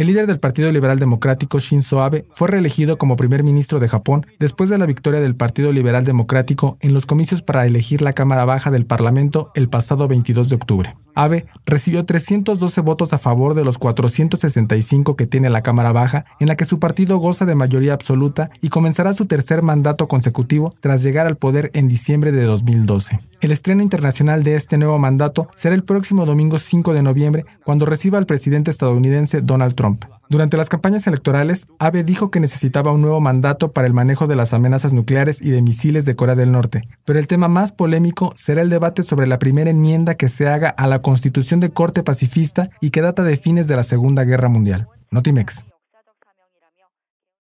El líder del Partido Liberal Democrático, Shinzo Abe, fue reelegido como primer ministro de Japón después de la victoria del Partido Liberal Democrático en los comicios para elegir la Cámara Baja del Parlamento el pasado 22 de octubre. Abe recibió 312 votos a favor de los 465 que tiene la Cámara Baja, en la que su partido goza de mayoría absoluta y comenzará su tercer mandato consecutivo tras llegar al poder en diciembre de 2012. El estreno internacional de este nuevo mandato será el próximo domingo 5 de noviembre, cuando reciba al presidente estadounidense Donald Trump. Durante las campañas electorales, Abe dijo que necesitaba un nuevo mandato para el manejo de las amenazas nucleares y de misiles de Corea del Norte, pero el tema más polémico será el debate sobre la primera enmienda que se haga a la Constitución de corte pacifista y que data de fines de la Segunda Guerra Mundial. Notimex.